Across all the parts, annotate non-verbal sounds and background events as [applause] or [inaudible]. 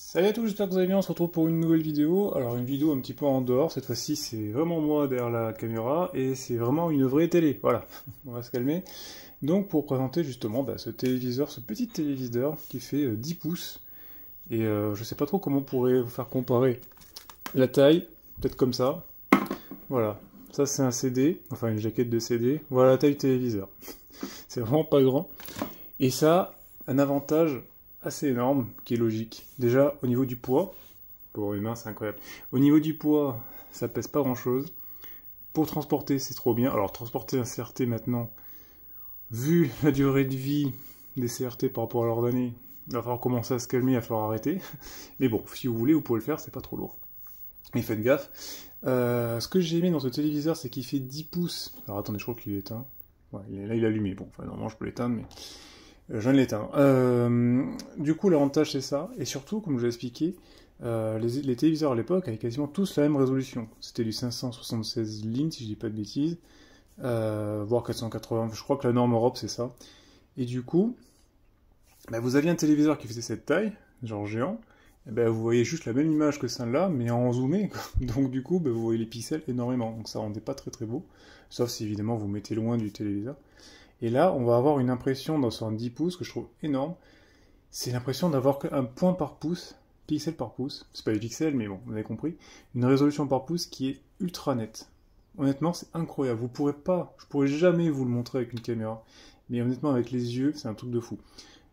Salut à tous, j'espère que vous allez bien, on se retrouve pour une nouvelle vidéo. Alors une vidéo un petit peu en dehors, cette fois-ci c'est vraiment moi derrière la caméra et c'est vraiment une vraie télé, voilà, [laughs] on va se calmer. Donc pour présenter justement bah, ce téléviseur, ce petit téléviseur qui fait 10 euh, pouces et euh, je ne sais pas trop comment on pourrait vous faire comparer la taille, peut-être comme ça, voilà, ça c'est un CD, enfin une jaquette de CD, voilà la taille du téléviseur, [laughs] c'est vraiment pas grand. Et ça, un avantage assez énorme qui est logique. Déjà, au niveau du poids, pour humain, c'est incroyable. Au niveau du poids, ça pèse pas grand chose. Pour transporter, c'est trop bien. Alors, transporter un CRT maintenant, vu la durée de vie des CRT par rapport à leur année, il va falloir commencer à se calmer, il va falloir arrêter. [laughs] Mais bon, si vous voulez, vous pouvez le faire, c'est pas trop lourd. Mais faites gaffe. Euh, ce que j'ai aimé dans ce téléviseur, c'est qu'il fait 10 pouces. Alors attendez, je crois qu'il est éteint. là, il est allumé. Bon, enfin, normalement, je peux l'éteindre, mais euh, je ne l'éteins. Euh, du coup, l'avantage, c'est ça. Et surtout, comme je l'ai expliqué, euh, les, téléviseurs à l'époque avaient quasiment tous la même résolution. C'était du 576 lignes, si je dis pas de bêtises, euh, voire 480. Je crois que la norme Europe, c'est ça. Et du coup, bah, vous aviez un téléviseur qui faisait cette taille, genre géant. Et eh ben, vous voyez juste la même image que celle-là, mais en zoomé. [laughs] Donc du coup, bah, vous voyez les pixels énormément. Donc ça rendait pas très très beau. Sauf si évidemment vous mettez loin du téléviseur. Et là, on va avoir une impression dans son 10 pouces que je trouve énorme. C'est l'impression d'avoir qu'un point par pouce, pixel par pouce. C'est pas des pixels, mais bon, vous avez compris. Une résolution par pouce qui est ultra nette. Honnêtement, c'est incroyable. Vous pourrez pas, je pourrais jamais vous le montrer avec une caméra. Mais honnêtement, avec les yeux, c'est un truc de fou.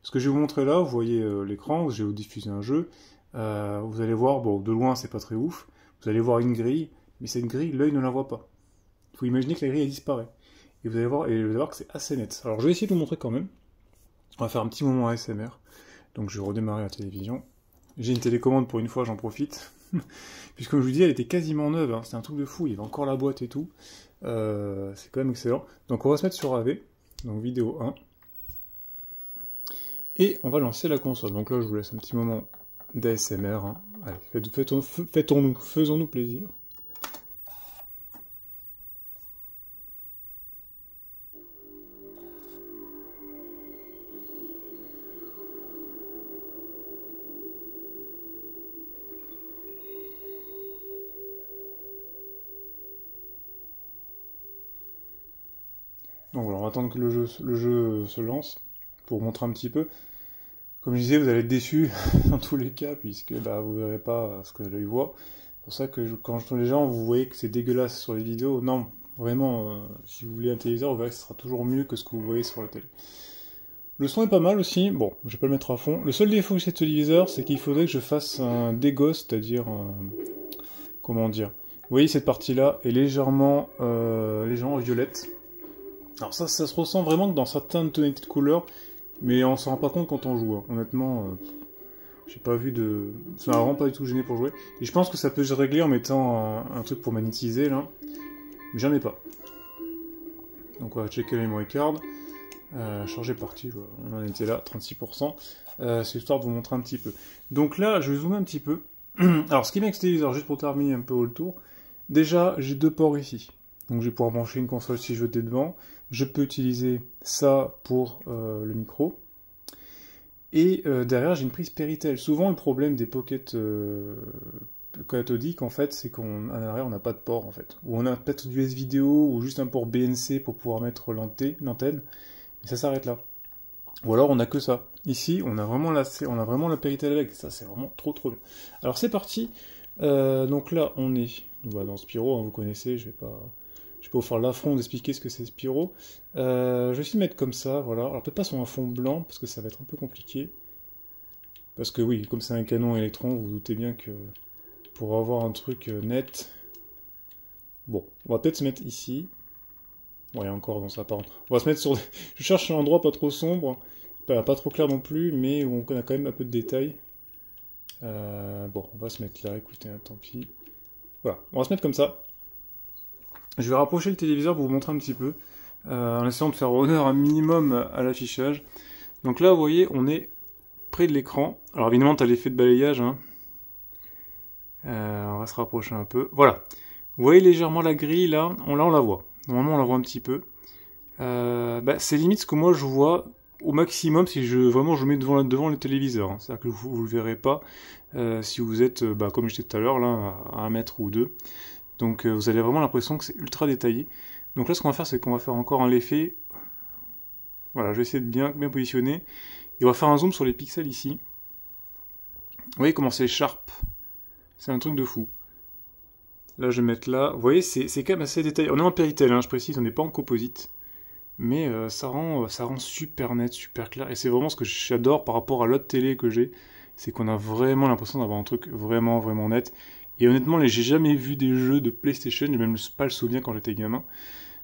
Ce que je vais vous montrer là, vous voyez euh, l'écran, je vais vous diffuser un jeu. Euh, vous allez voir, bon, de loin, c'est pas très ouf. Vous allez voir une grille, mais cette grille, l'œil ne la voit pas. Il faut imaginer que la grille, a disparaît et vous allez voir, et vous allez voir que c'est assez net. Alors je vais essayer de vous montrer quand même. On va faire un petit moment ASMR. Donc je vais redémarrer la télévision. J'ai une télécommande pour une fois, j'en profite. [laughs] Puisque comme je vous dis, elle était quasiment neuve, hein. c'est un truc de fou, il y avait encore la boîte et tout. Euh, c'est quand même excellent. Donc on va se mettre sur AV, donc vidéo 1. Et on va lancer la console. Donc là je vous laisse un petit moment d'ASMR. Hein. Allez, faisons-nous plaisir. on va attendre que le jeu, euh, se lance pour montrer un petit peu. Comme je disais, vous allez être déçus [laughs] dans tous les cas, puisque bah, vous ne verrez pas euh, ce que l'œil voit. C'est pour ça que quand je les gens, vous voyez que c'est dégueulasse sur les vidéos. Non, vraiment, euh, si vous voulez un téléviseur, vous verrez que ce sera toujours mieux que ce que vous voyez sur la télé. Le son est pas mal aussi, bon, je vais pas le mettre à fond. Le seul défaut de ce téléviseur, c'est qu'il faudrait que je fasse un dégo, c'est-à-dire... comment dire Vous voyez, cette partie-là est légèrement, légèrement violette. Alors ça, ça se ressent vraiment dans certaines tonalités de couleurs, mais on s'en rend pas compte quand on joue. Hein. Honnêtement, euh, j'ai pas vu de... Ça m'a vraiment pas du tout gêné pour jouer. Et je pense que ça peut se régler en mettant un, truc pour magnétiser, là. Mais j'en ai pas. Donc on va checker les memory card. Euh, changer partie, on en était là, 36%. Euh, c'est histoire de vous montrer un petit peu. Donc là, je vais zoomer un petit peu. [clears throat] Alors ce qui extérieur, juste pour terminer un peu le tour, déjà j'ai deux ports ici. Donc je vais pouvoir brancher une console si je veux être devant. Je peux utiliser ça pour euh, le micro. Et euh, derrière, j'ai une prise Péritel. Souvent, le problème des pockets euh, cathodiques, en fait, c'est qu'on à l'arrière, on n'a pas de port, en fait. Ou on a peut-être du S-Vidéo, ou juste un port BNC pour pouvoir mettre l'antenne. Mais ça s'arrête là. Ou alors, on n'a que ça. Ici, on a vraiment la, on Péritel avec. Ça, c'est vraiment trop, trop bien. Alors, c'est parti. donc là, on est dans Spiro, hein, vous connaissez, je ne vais pas pour faire l'affront d'expliquer ce que c'est Spiro. Euh, je vais essayer mettre comme ça, voilà. Alors peut-être pas sur un fond blanc, parce que ça va être un peu compliqué. Parce que oui, comme c'est un canon électron, vous, doutez bien que pour avoir un truc euh, net... Bon, on va peut-être se mettre ici. Ouais, encore, dans ça par On va se mettre sur... [laughs] je cherche un endroit pas trop sombre, pas, trop clair non plus, mais où on a quand même un peu de détails. Euh, bon, on va se mettre là, écoutez, hein, tant pis. Voilà, on va se mettre comme ça. Je vais rapprocher le téléviseur pour vous montrer un petit peu, euh, en essayant de faire honneur un minimum à l'affichage. Donc là, vous voyez, on est près de l'écran. Alors évidemment, tu as l'effet de balayage. Hein. Euh, on va se rapprocher un peu. Voilà. Vous voyez légèrement la grille, là on, Là, on la voit. Normalement, on la voit un petit peu. Euh, bah, c'est limite ce que moi, je vois au maximum si je vraiment je mets devant le téléviseur. Hein. C'est-à-dire que vous, ne le verrez pas si vous êtes, bah, comme j'étais tout à l'heure, là, à un mètre ou deux. Donc euh, vous avez vraiment l'impression que c'est ultra détaillé. Donc là ce qu'on va faire c'est qu'on va faire encore un effet. Voilà, je vais essayer de bien, positionner. Et on va faire un zoom sur les pixels ici. Vous voyez comment c'est sharp. C'est un truc de fou. Là je vais mettre là. Vous voyez c'est quand même assez détaillé. On est en péritel, hein, je précise, on n'est pas en composite. Mais euh, ça, rend, euh, ça rend super net, super clair. Et c'est vraiment ce que j'adore par rapport à l'autre télé que j'ai c'est qu'on a vraiment l'impression d'avoir un truc vraiment vraiment net et honnêtement, j'ai jamais vu des jeux de PlayStation, j'ai même pas le souvenir quand j'étais gamin,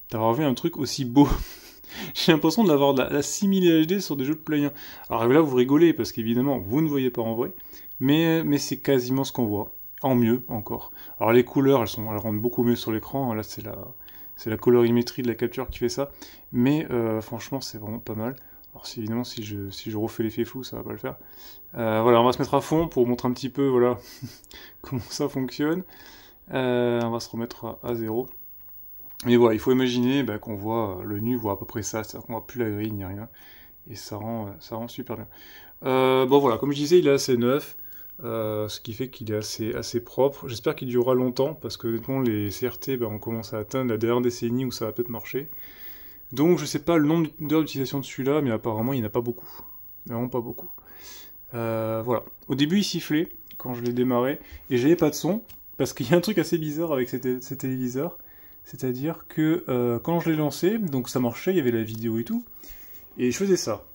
d'avoir vu un truc aussi beau. [laughs] j'ai l'impression de l'avoir la, la 6000 HD sur des jeux de Play Alors là, vous rigolez, parce qu'évidemment, vous ne voyez pas en vrai, mais, mais c'est quasiment ce qu'on voit. En mieux, encore. Alors les couleurs, elles, sont, elles rendent beaucoup mieux sur l'écran, là c'est la, c'est la colorimétrie de la capture qui fait ça, mais euh, franchement, c'est vraiment pas mal. Alors évidemment, si je, si je refais l'effet fou ça va pas le faire. Euh, voilà, on va se mettre à fond pour montrer un petit peu voilà [laughs] comment ça fonctionne. Euh, on va se remettre à, zéro. Mais voilà, il faut imaginer bah, qu'on voit, le nu voit à peu près ça, c'est-à-dire qu'on voit plus la grille ni rien. Et ça rend, ça rend super bien. Euh, bon voilà, comme je disais, il est assez neuf. ce qui fait qu'il est assez, assez propre. J'espère qu'il durera longtemps, parce que honnêtement, les CRT, ben, bah, on commence à atteindre la dernière décennie où ça va peut-être marcher. Donc je sais pas le nombre d'heures d'utilisation de celui-là, mais apparemment il n'y en a pas beaucoup. Vraiment pas beaucoup. Euh, voilà. Au début il sifflait quand je l'ai démarré, et j'avais pas de son, parce qu'il y a un truc assez bizarre avec ces, téléviseur, téléviseurs. C'est-à-dire que euh, quand je l'ai lancé, donc ça marchait, il y avait la vidéo et tout, et je faisais ça.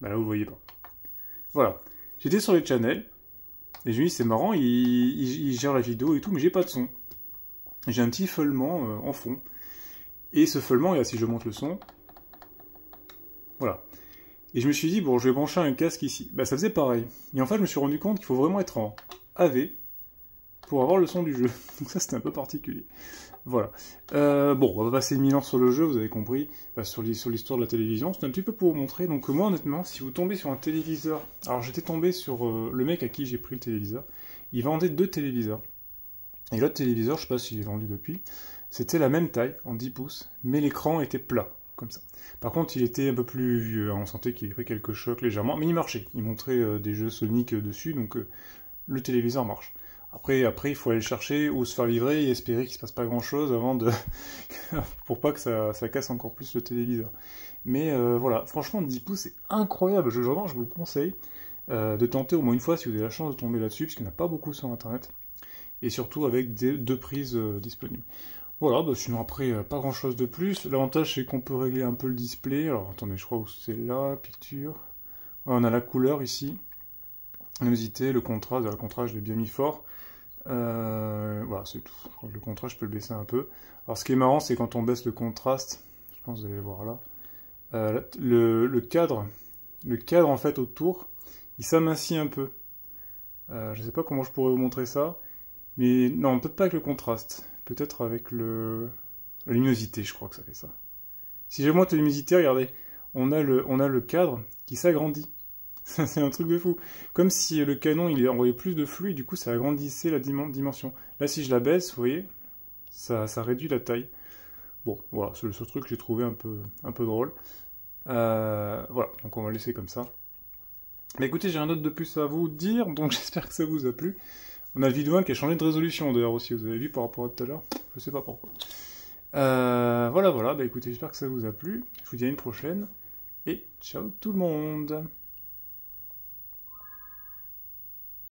Bah là vous voyez pas. Voilà. J'étais sur les channels, et je me dis c'est marrant, il, gère la vidéo et tout, mais j'ai pas de son. J'ai un petit feulement euh, en fond. Et ce feulement, et là, si je monte le son, voilà. Et je me suis dit, bon, je vais brancher un casque ici. Bah, ça faisait pareil. Et en fait, je me suis rendu compte qu'il faut vraiment être en AV pour avoir le son du jeu. [laughs] Donc ça, c'était un peu particulier. Voilà. Euh, bon, on va passer mille ans sur le jeu, vous avez compris, sur l'histoire de la télévision. C'est un petit peu pour vous montrer. Donc moi, honnêtement, si vous tombez sur un téléviseur... Alors, j'étais tombé sur euh, le mec à qui j'ai pris le téléviseur. Il vendait deux téléviseurs. Et l'autre téléviseur, je sais pas s'il est vendu depuis, c'était la même taille, en 10 pouces, mais l'écran était plat, comme ça. Par contre, il était un peu plus vieux, hein. on sentait qu'il y avait quelques chocs légèrement, mais il marchait. Il montrait euh, des jeux Sonic euh, dessus, donc euh, le téléviseur marche. Après, après, il faut aller le chercher ou se faire livrer et espérer qu'il se passe pas grand chose avant de, [laughs] pour pas que ça, casse encore plus le téléviseur. Mais voilà, franchement, 10 pouces, c'est incroyable. Je, je vous conseille de tenter au moins une fois si vous avez la chance de tomber là-dessus, parce qu'il n'y en a pas beaucoup sur Internet. Et surtout avec deux prises disponibles. Voilà, bah, sinon après, euh, pas grand chose de plus. L'avantage, c'est qu'on peut régler un peu le display. Alors attendez, je crois que c'est là, picture. on a la couleur ici, luminosité, le contraste. Le contraste, je l'ai bien mis fort. Euh, voilà, c'est tout. Le contraste, je peux le baisser un peu. Alors ce qui est marrant, c'est quand on baisse le contraste, je pense que vous allez voir là, euh, le, cadre, le cadre en fait autour, il s'amincit un peu. je ne sais pas comment je pourrais vous montrer ça, mais non, peut-être pas avec le contraste. Peut-être avec le... luminosité, je crois que ça fait ça. Si j'augmente la luminosité, regardez, on a le, on a le cadre qui s'agrandit. [laughs] c'est un truc de fou. Comme si le canon, il envoyait plus de flux, et du coup, ça agrandissait la dimension. Là, si je la baisse, vous voyez, ça, ça réduit la taille. Bon, voilà, c'est le seul truc que j'ai trouvé un peu, un peu drôle. Euh, voilà, donc on va laisser comme ça. écoutez, j'ai un autre de plus à vous dire, donc [laughs] j'espère que ça vous a plu. On a le Vidouin qui a changé de résolution d'ailleurs aussi, vous avez vu par rapport à tout à l'heure, je sais pas pourquoi. Euh, voilà, voilà, bah, écoutez, j'espère que ça vous a plu. Je vous dis à une prochaine et ciao tout le monde